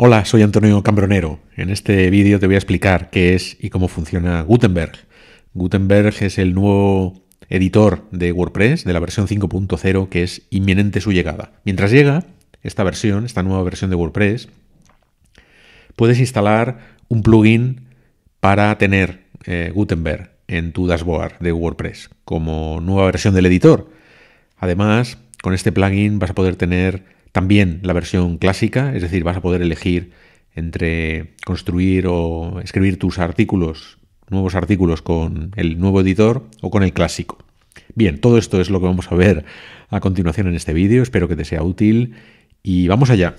Hola, soy Antonio Cambronero. En este vídeo te voy a explicar qué es y cómo funciona Gutenberg. Gutenberg es el nuevo editor de WordPress de la versión 5.0 que es inminente su llegada. Mientras llega esta versión, esta nueva versión de WordPress, puedes instalar un plugin para tener eh, Gutenberg en tu dashboard de WordPress como nueva versión del editor. Además, con este plugin vas a poder tener también la versión clásica, es decir, vas a poder elegir entre construir o escribir tus artículos, nuevos artículos con el nuevo editor o con el clásico. Bien, todo esto es lo que vamos a ver a continuación en este vídeo, espero que te sea útil y vamos allá.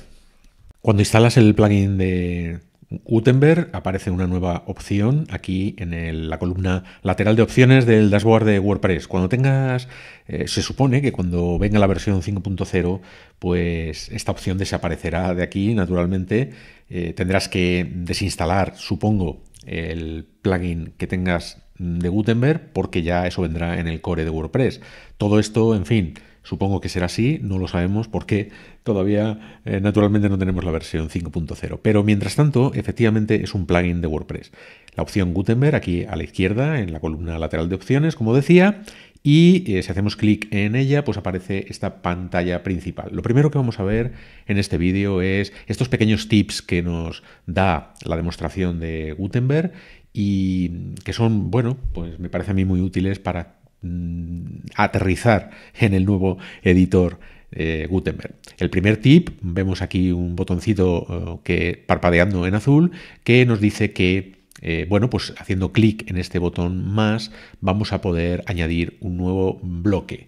Cuando instalas el plugin de Gutenberg aparece una nueva opción aquí en la columna lateral de opciones del dashboard de WordPress. Cuando tengas, eh, se supone que cuando venga la versión 5.0, pues esta opción desaparecerá de aquí, naturalmente. Eh, tendrás que desinstalar, supongo, el plugin que tengas de Gutenberg, porque ya eso vendrá en el core de WordPress. Todo esto, en fin, Supongo que será así, no lo sabemos porque todavía eh, naturalmente no tenemos la versión 5.0. Pero mientras tanto, efectivamente es un plugin de WordPress. La opción Gutenberg aquí a la izquierda, en la columna lateral de opciones, como decía, y eh, si hacemos clic en ella, pues aparece esta pantalla principal. Lo primero que vamos a ver en este vídeo es estos pequeños tips que nos da la demostración de Gutenberg y mm, que son, bueno, pues me parece a mí muy útiles para Mm, aterrizar en el nuevo editor eh, Gutenberg. El primer tip, vemos aquí un botoncito eh, que parpadeando en azul que nos dice que eh, bueno, pues haciendo clic en este botón más vamos a poder añadir un nuevo bloque.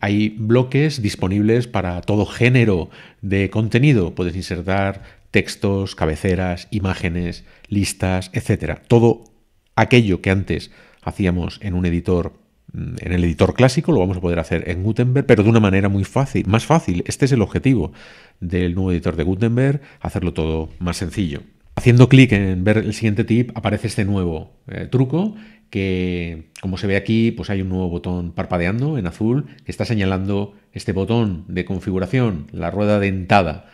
hay bloques disponibles para todo género de contenido. Puedes insertar textos, cabeceras, imágenes, listas, etcétera. Todo aquello que antes hacíamos en un editor en el editor clásico, lo vamos a poder hacer en Gutenberg, pero de una manera muy fácil, más fácil. Este es el objetivo del nuevo editor de Gutenberg, hacerlo todo más sencillo. Haciendo clic en ver el siguiente tip aparece este nuevo eh, truco que, como se ve aquí, pues hay un nuevo botón parpadeando en azul que está señalando este botón de configuración, la rueda dentada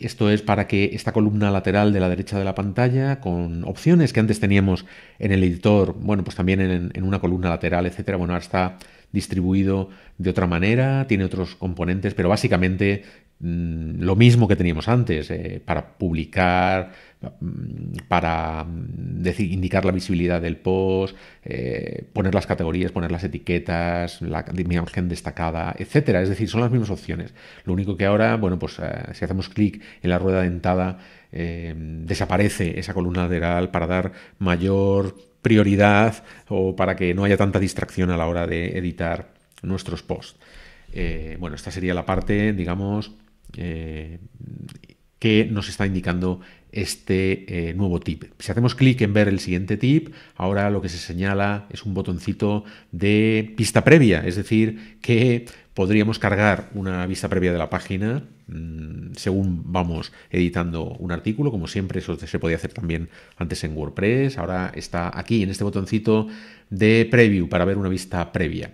esto es para que esta columna lateral de la derecha de la pantalla, con opciones que antes teníamos en el editor, bueno, pues también en, una columna lateral, etcétera, bueno, ahora está distribuido de otra manera, tiene otros componentes, pero básicamente mm, lo mismo que teníamos antes, eh, para publicar, Mm, para mm, indicar la visibilidad del post, eh, poner las categorías, poner las etiquetas, la imagen destacada, etcétera. Es decir, son las mismas opciones. Lo único que ahora, bueno, pues eh, si hacemos clic en la rueda dentada, eh, desaparece esa columna lateral para dar mayor prioridad o para que no haya tanta distracción a la hora de editar nuestros posts. bueno, esta sería la parte, digamos, que nos está indicando este eh, nuevo tip. Si hacemos clic en ver el siguiente tip, ahora lo que se señala es un botoncito de pista previa, es decir, que podríamos cargar una vista previa de la página mm, según vamos editando un artículo, como siempre eso se podía hacer también antes en WordPress, ahora está aquí en este botoncito de preview para ver una vista previa.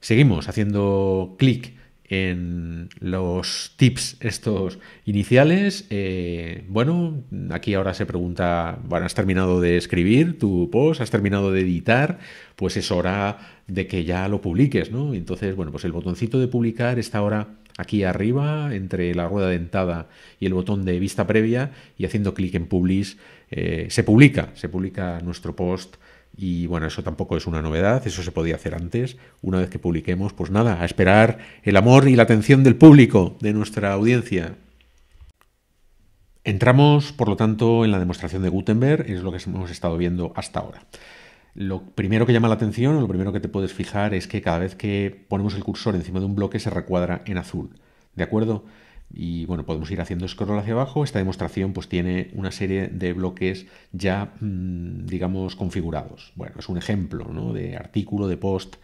Seguimos haciendo clic en los tips estos iniciales. Eh, bueno, aquí ahora se pregunta, bueno, ¿has terminado de escribir tu post? ¿Has terminado de editar? Pues es hora de que ya lo publiques, ¿no? Entonces, bueno, pues el botoncito de publicar está ahora aquí arriba, entre la rueda dentada y el botón de vista previa, y haciendo clic en publish, eh, se publica, se publica nuestro post y bueno, eso tampoco es una novedad, eso se podía hacer antes. Una vez que publiquemos, pues nada, a esperar el amor y la atención del público, de nuestra audiencia. Entramos, por lo tanto, en la demostración de Gutenberg, es lo que hemos estado viendo hasta ahora. Lo primero que llama la atención, lo primero que te puedes fijar, es que cada vez que ponemos el cursor encima de un bloque se recuadra en azul. ¿De acuerdo? Y bueno, podemos ir haciendo scroll hacia abajo. Esta demostración pues tiene una serie de bloques ya, mm, digamos, configurados. Bueno, es un ejemplo ¿no? de artículo, de post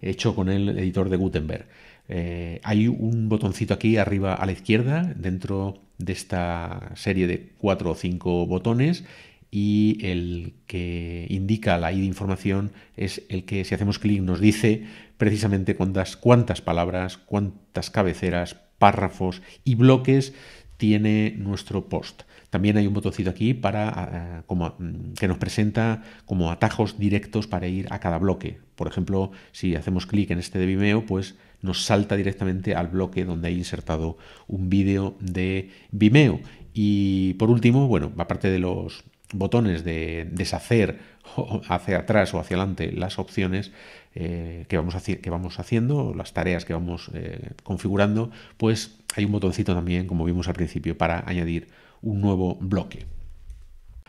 hecho con el editor de Gutenberg. Eh, hay un botoncito aquí arriba a la izquierda dentro de esta serie de cuatro o cinco botones y el que indica la I de información es el que si hacemos clic nos dice precisamente cuántas palabras, cuántas cabeceras, párrafos y bloques tiene nuestro post. También hay un botoncito aquí para, ah, ah, mm, que nos presenta como atajos directos para ir a cada bloque. Por ejemplo, si hacemos clic en este de Vimeo, pues nos salta directamente al bloque donde hay insertado un vídeo de Vimeo. Y por último, bueno, aparte de los botones de deshacer hacia atrás o hacia adelante las opciones, eh, que, vamos que vamos haciendo, las tareas que vamos eh, configurando, pues hay un botoncito también, como vimos al principio, para añadir un nuevo bloque.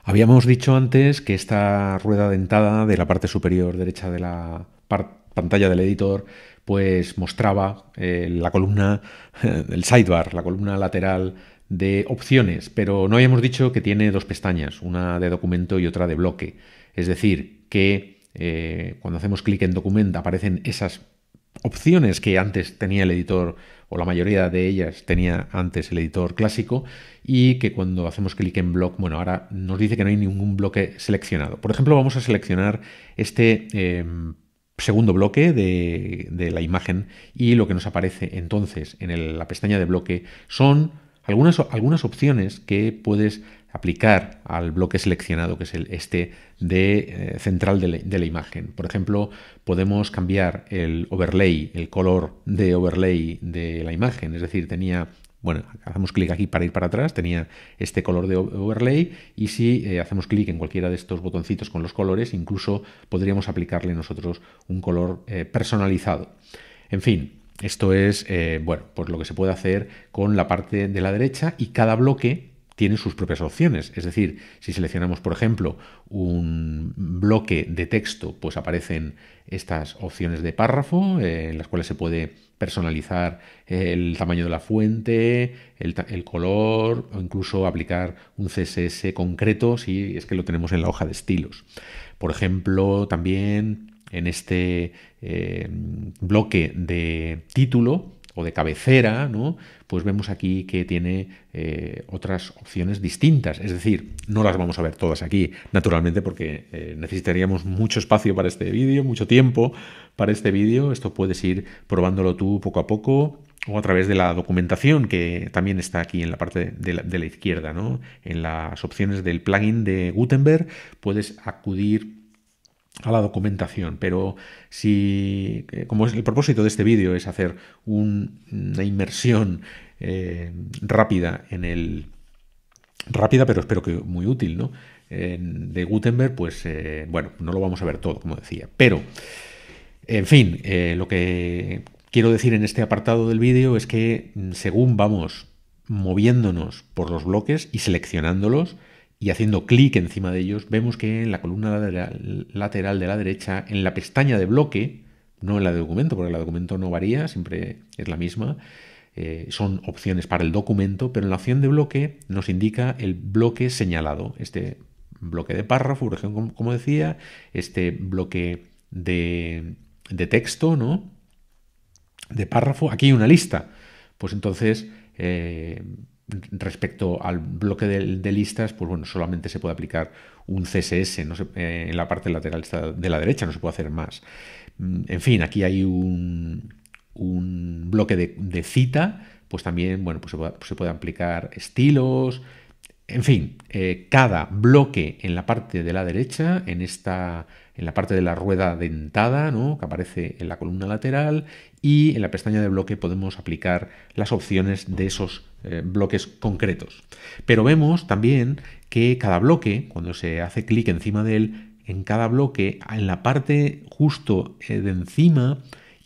Habíamos dicho antes que esta rueda dentada de la parte superior derecha de la pantalla del editor pues mostraba eh, la columna, el sidebar, la columna lateral de opciones, pero no habíamos dicho que tiene dos pestañas, una de documento y otra de bloque. Es decir, que eh, cuando hacemos clic en documento aparecen esas opciones que antes tenía el editor o la mayoría de ellas tenía antes el editor clásico y que cuando hacemos clic en block, bueno, ahora nos dice que no hay ningún bloque seleccionado. Por ejemplo, vamos a seleccionar este em, segundo bloque de, la imagen y lo que nos aparece entonces en la pestaña de bloque son algunas, algunas opciones que puedes aplicar al bloque seleccionado, que es el, este de eh, central de la, imagen. Por ejemplo, podemos cambiar el overlay, el color de overlay de la imagen, es decir, tenía... Bueno, hacemos clic aquí para ir para atrás, tenía este color de overlay y si eh, hacemos clic en cualquiera de estos botoncitos con los colores, incluso podríamos aplicarle nosotros un color eh, personalizado. En fin, esto es, bueno, pues lo que se puede hacer con la parte de la derecha y cada bloque tiene sus propias opciones. Es decir, si seleccionamos, por ejemplo, un bloque de texto, pues aparecen estas opciones de párrafo, eh, en las cuales se puede personalizar el tamaño de la fuente, el, color o incluso aplicar un CSS concreto si es que lo tenemos en la hoja de estilos. Por ejemplo, también en este eh, bloque de título o de cabecera, ¿no? pues vemos aquí que tiene eh, otras opciones distintas. Es decir, no las vamos a ver todas aquí, naturalmente, porque eh, necesitaríamos mucho espacio para este vídeo, mucho tiempo para este vídeo. Esto puedes ir probándolo tú poco a poco o a través de la documentación que también está aquí en la parte de la, izquierda, En las opciones del plugin de Gutenberg puedes acudir a la documentación, pero si, eh, como es el propósito de este vídeo, es hacer una inmersión eh, rápida en el... rápida, pero espero que muy útil, ¿no? de Gutenberg, pues eh, bueno, no lo vamos a ver todo, como decía, pero, en fin, lo que quiero decir en este apartado del vídeo es que mm, según vamos moviéndonos por los bloques y seleccionándolos, y haciendo clic encima de ellos, vemos que en la columna lateral de la derecha, en la pestaña de bloque, no en la de documento, porque la de documento no varía, siempre es la misma, eh, son opciones para el documento, pero en la opción de bloque nos indica el bloque señalado, este bloque de párrafo, por ejemplo, como decía, este bloque de, texto, ¿no? De párrafo, aquí hay una lista, pues entonces... Eh, respecto al bloque de, listas, pues bueno, solamente se puede aplicar un CSS eh, en la parte lateral de la derecha, no se puede hacer más. Mm, en fin, aquí hay un, bloque de, cita, pues también, bueno, pues se, puede, aplicar estilos, en fin, eh, cada bloque en la parte de la derecha, en, esta, en la parte de la rueda dentada ¿no? que aparece en la columna lateral, y en la pestaña de bloque podemos aplicar las opciones de esos eh, bloques concretos. Pero vemos también que cada bloque, cuando se hace clic encima de él, en cada bloque, en la parte justo eh, de encima,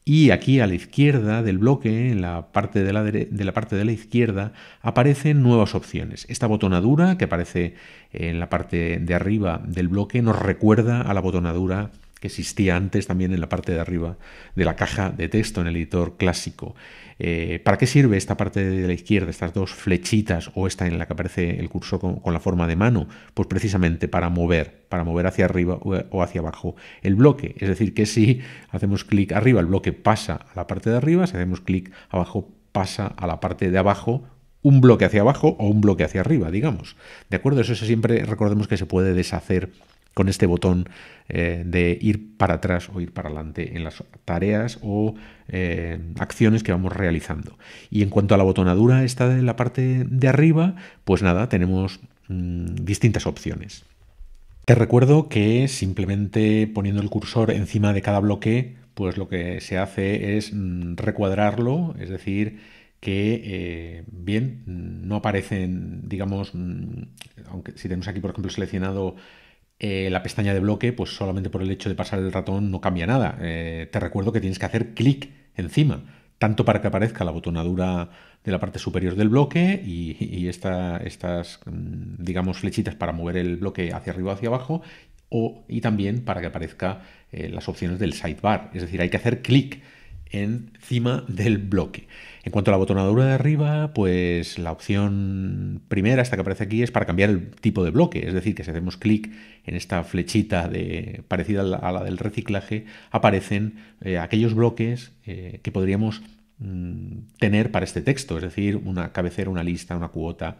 y aquí a la izquierda del bloque, en la parte de la, de la parte de la izquierda, aparecen nuevas opciones. Esta botonadura que aparece en la parte de arriba del bloque nos recuerda a la botonadura que existía antes también en la parte de arriba de la caja de texto en el editor clásico. Eh, ¿Para qué sirve esta parte de la izquierda, estas dos flechitas o esta en la que aparece el curso con, la forma de mano? Pues precisamente para mover, para mover hacia arriba o hacia abajo el bloque. Es decir, que si hacemos clic arriba, el bloque pasa a la parte de arriba, si hacemos clic abajo, pasa a la parte de abajo un bloque hacia abajo o un bloque hacia arriba, digamos. ¿De acuerdo? Eso, eso siempre recordemos que se puede deshacer con este botón eh, de ir para atrás o ir para adelante en las tareas o eh, acciones que vamos realizando. Y en cuanto a la botonadura, esta de la parte de arriba, pues nada, tenemos mm, distintas opciones. Te recuerdo que simplemente poniendo el cursor encima de cada bloque, pues lo que se hace es mm, recuadrarlo, es decir, que eh, bien, no aparecen, digamos, mm, aunque si tenemos aquí, por ejemplo, seleccionado eh, la pestaña de bloque, pues solamente por el hecho de pasar el ratón no cambia nada. Eh, te recuerdo que tienes que hacer clic encima, tanto para que aparezca la botonadura de la parte superior del bloque y, estas, mm, digamos, flechitas para mover el bloque hacia arriba o hacia abajo, o, y también para que aparezcan eh, las opciones del sidebar. Es decir, hay que hacer clic encima del bloque. En cuanto a la botonadura de arriba, pues la opción primera, esta que aparece aquí, es para cambiar el tipo de bloque. Es decir, que si hacemos clic en esta flechita de, parecida a la, del reciclaje, aparecen eh, aquellos bloques eh, que podríamos mm, tener para este texto. Es decir, una cabecera, una lista, una cuota,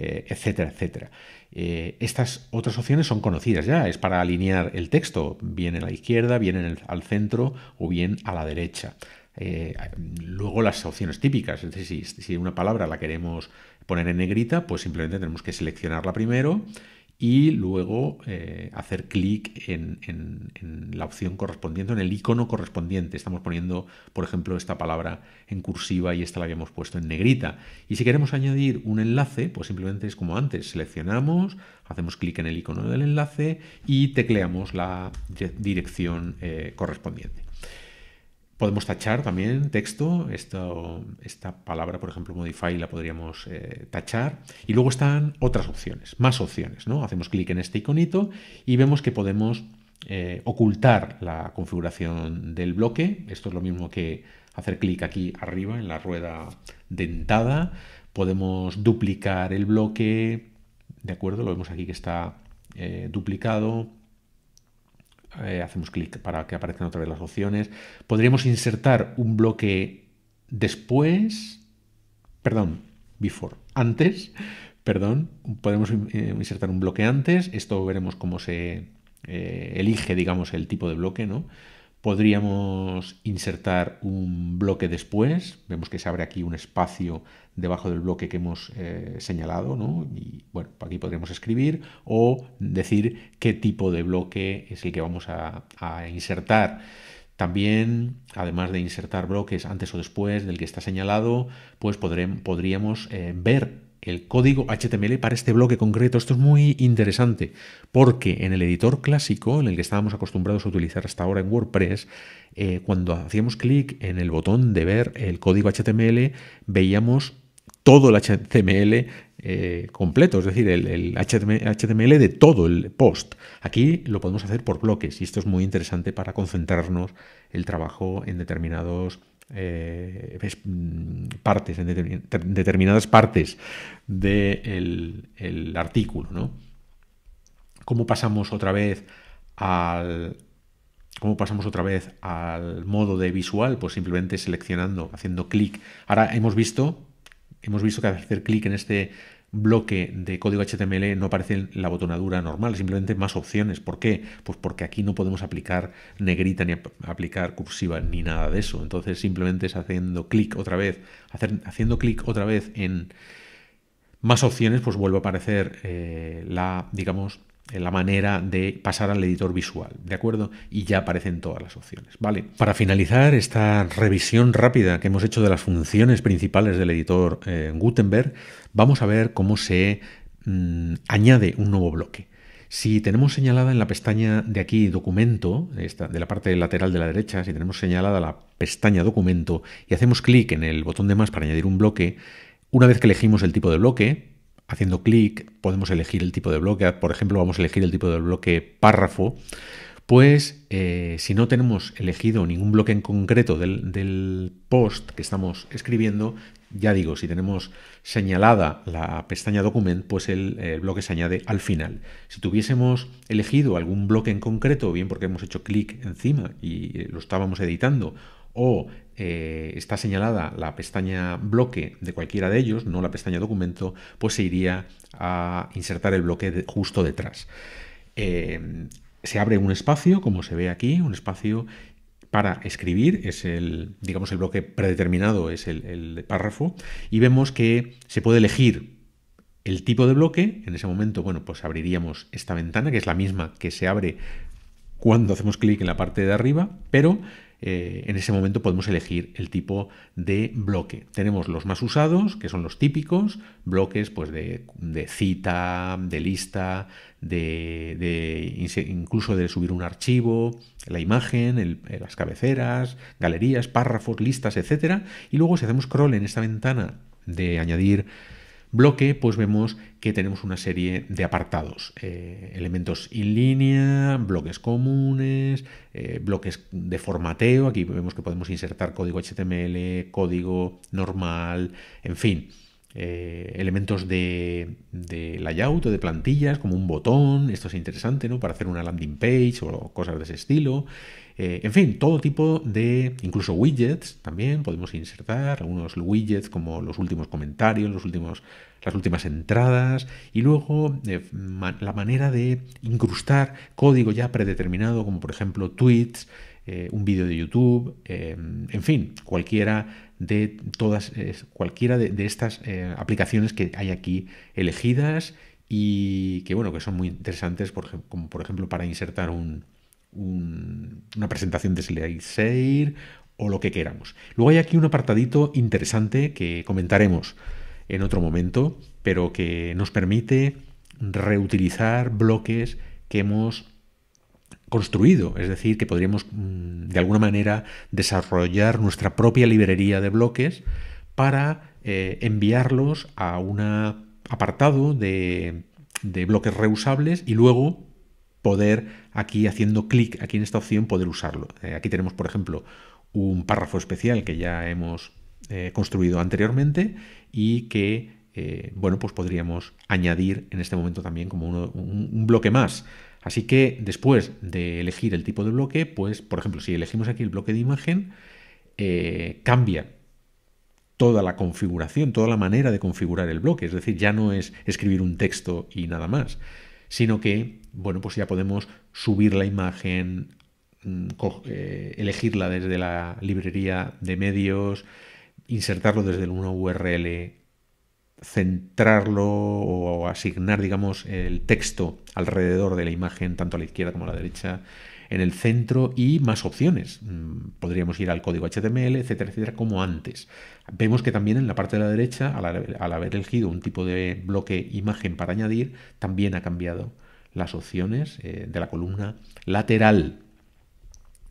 eh, etcétera, etcétera. Eh, estas otras opciones son conocidas ya, es para alinear el texto, bien a la izquierda, bien al centro o bien a la derecha. Eh, luego las opciones típicas, es decir, si, si una palabra la queremos poner en negrita, pues simplemente tenemos que seleccionarla primero y luego eh, hacer clic en, la opción correspondiente, en el icono correspondiente. Estamos poniendo, por ejemplo, esta palabra en cursiva y esta la habíamos puesto en negrita. Y si queremos añadir un enlace, pues simplemente es como antes, seleccionamos, hacemos clic en el icono del enlace y tecleamos la dirección eh, correspondiente. Podemos tachar también texto, esta palabra, por ejemplo, modify la podríamos eh, tachar. Y luego están otras opciones, más opciones, ¿no? Hacemos clic en este iconito y vemos que podemos eh, ocultar la configuración del bloque. Esto es lo mismo que hacer clic aquí arriba en la rueda dentada. Podemos duplicar el bloque, ¿de acuerdo? Lo vemos aquí que está eh, duplicado eh, hacemos clic para que aparezcan otra vez las opciones. Podríamos insertar un bloque después, perdón, before, antes, perdón, podemos eh, insertar un bloque antes, esto veremos cómo se eh, elige, digamos, el tipo de bloque, ¿no? Podríamos insertar un bloque después. Vemos que se abre aquí un espacio debajo del bloque que hemos eh, señalado, Y bueno, aquí podríamos escribir o decir qué tipo de bloque es el que vamos a, insertar. También, además de insertar bloques antes o después del que está señalado, pues podríamos eh, ver el código HTML para este bloque concreto. Esto es muy interesante porque en el editor clásico, en el que estábamos acostumbrados a utilizar hasta ahora en WordPress, eh, cuando hacíamos clic en el botón de ver el código HTML, veíamos todo el HTML eh, completo, es decir, el, HTML de todo el post. Aquí lo podemos hacer por bloques y esto es muy interesante para concentrarnos el trabajo en determinados eh, mm, partes, en determinadas partes del artículo. ¿no? ¿Cómo pasamos otra vez al, ¿Cómo pasamos otra vez al modo de visual? Pues simplemente seleccionando, haciendo clic. Ahora hemos visto, hemos visto que hacer clic en este bloque de código HTML no aparece en la botonadura normal, simplemente más opciones. ¿Por qué? Pues porque aquí no podemos aplicar negrita ni aplicar cursiva ni nada de eso. Entonces simplemente es haciendo clic otra vez, hacer, haciendo clic otra vez en más opciones, pues vuelve a aparecer eh, la, digamos, la manera de pasar al editor visual, ¿de acuerdo? Y ya aparecen todas las opciones, ¿vale? Para finalizar esta revisión rápida que hemos hecho de las funciones principales del editor eh, Gutenberg, vamos a ver cómo se mm, añade un nuevo bloque. Si tenemos señalada en la pestaña de aquí documento, de la parte lateral de la derecha, si tenemos señalada la pestaña documento y hacemos clic en el botón de más para añadir un bloque, una vez que elegimos el tipo de bloque, haciendo clic podemos elegir el tipo de bloque, por ejemplo vamos a elegir el tipo de bloque párrafo, pues eh, si no tenemos elegido ningún bloque en concreto del, post que estamos escribiendo, ya digo, si tenemos señalada la pestaña document, pues el, el bloque se añade al final. Si tuviésemos elegido algún bloque en concreto, bien porque hemos hecho clic encima y lo estábamos editando, o eh, está señalada la pestaña bloque de cualquiera de ellos, no la pestaña documento, pues se iría a insertar el bloque justo detrás. Eh, se abre un espacio, como se ve aquí, un espacio para escribir, es el, digamos, el bloque predeterminado, es el, el párrafo, y vemos que se puede elegir el tipo de bloque, en ese momento, bueno, pues abriríamos esta ventana, que es la misma que se abre cuando hacemos clic en la parte de arriba, pero eh, en ese momento podemos elegir el tipo de bloque. Tenemos los más usados, que son los típicos, bloques pues, de, cita, de lista, de, incluso de subir un archivo, la imagen, eh, las cabeceras, galerías, párrafos, listas, etc. Y luego si hacemos scroll en esta ventana de añadir bloque, pues vemos que tenemos una serie de apartados, eh, elementos en línea, bloques comunes, eh, bloques de formateo, aquí vemos que podemos insertar código HTML, código normal, en fin. Eh, elementos de, layout o de plantillas, como un botón, esto es interesante, ¿no? Para hacer una landing page o cosas de ese estilo. Eh, en fin, todo tipo de, incluso widgets también, podemos insertar algunos widgets como los últimos comentarios, los últimos, las últimas entradas y luego eh, la manera de incrustar código ya predeterminado como por ejemplo tweets, eh, un vídeo de YouTube, em, en fin, cualquiera de todas, cualquiera de, estas aplicaciones que hay aquí elegidas y que bueno, que son muy interesantes, como por ejemplo para insertar un, una presentación de Slideshare o lo que queramos. Luego hay aquí un apartadito interesante que comentaremos en otro momento, pero que nos permite reutilizar bloques que hemos construido, es decir, que podríamos mm, de alguna manera desarrollar nuestra propia librería de bloques para eh, enviarlos a un apartado de bloques reusables y luego poder aquí haciendo clic aquí en esta opción poder usarlo. Eh, aquí tenemos por ejemplo un párrafo especial que ya hemos eh, construido anteriormente y que eh, bueno pues podríamos añadir en este momento también como un, bloque más. Así que después de elegir el tipo de bloque, pues por ejemplo si elegimos aquí el bloque de imagen, cambia toda la configuración, toda la manera de configurar el bloque. Es decir, ya no es escribir un texto y nada más, sino que, bueno, pues ya podemos subir la imagen, mm, eh, elegirla desde la librería de medios, insertarlo desde una URL, centrarlo o asignar, digamos, el texto alrededor de la imagen, tanto a la izquierda como a la derecha, en el centro y más opciones. Mm, podríamos ir al código HTML, etcétera, etcétera, como antes. Vemos que también en la parte de la derecha, al, haber elegido un tipo de bloque imagen para añadir, también ha cambiado las opciones eh, de la columna lateral.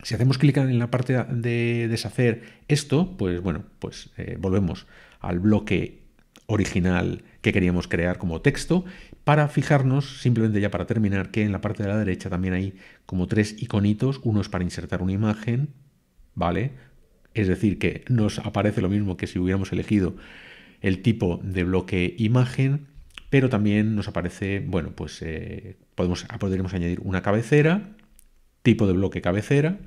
Si hacemos clic en la parte de deshacer esto, pues bueno, pues eh, volvemos al bloque original que queríamos crear como texto, para fijarnos, simplemente ya para terminar, que en la parte de la derecha también hay como tres iconitos. Uno es para insertar una imagen, ¿vale? Es decir, que nos aparece lo mismo que si hubiéramos elegido el tipo de bloque imagen, pero también nos aparece, bueno, pues eh, podemos, podríamos añadir una cabecera, tipo de bloque cabecera,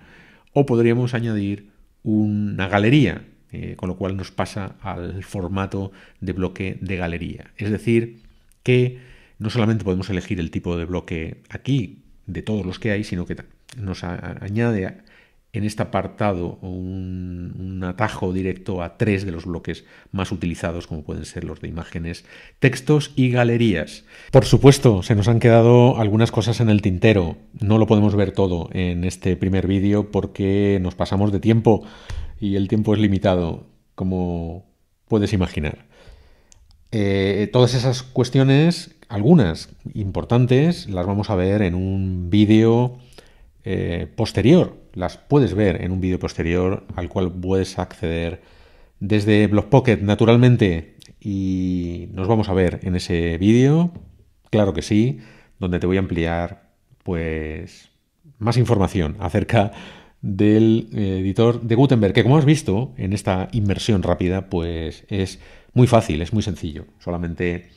o podríamos añadir una galería, eh, con lo cual nos pasa al formato de bloque de galería. Es decir, que no solamente podemos elegir el tipo de bloque aquí, de todos los que hay, sino que nos añade en este apartado un, atajo directo a tres de los bloques más utilizados, como pueden ser los de imágenes, textos y galerías. Por supuesto, se nos han quedado algunas cosas en el tintero. No lo podemos ver todo en este primer vídeo porque nos pasamos de tiempo y el tiempo es limitado, como puedes imaginar. Eh, todas esas cuestiones, algunas importantes, las vamos a ver en un vídeo eh, posterior. Las puedes ver en un vídeo posterior al cual puedes acceder desde BlogPocket naturalmente. Y nos vamos a ver en ese vídeo, claro que sí, donde te voy a ampliar pues más información acerca del eh, editor de Gutenberg, que como has visto en esta inmersión rápida, pues es muy fácil, es muy sencillo. Solamente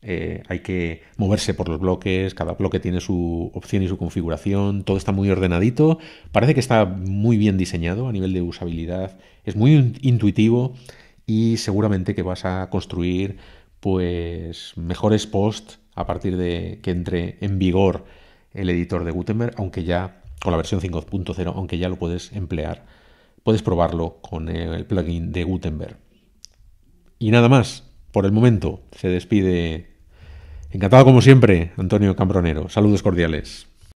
eh, hay que moverse por los bloques, cada bloque tiene su opción y su configuración, todo está muy ordenadito, parece que está muy bien diseñado a nivel de usabilidad, es muy intuitivo y seguramente que vas a construir pues mejores posts a partir de que entre en vigor el editor de Gutenberg, aunque ya con la versión 5.0, aunque ya lo puedes emplear, puedes probarlo con el plugin de Gutenberg. Y nada más, por el momento, se despide. Encantado como siempre, Antonio Cambronero. Saludos cordiales.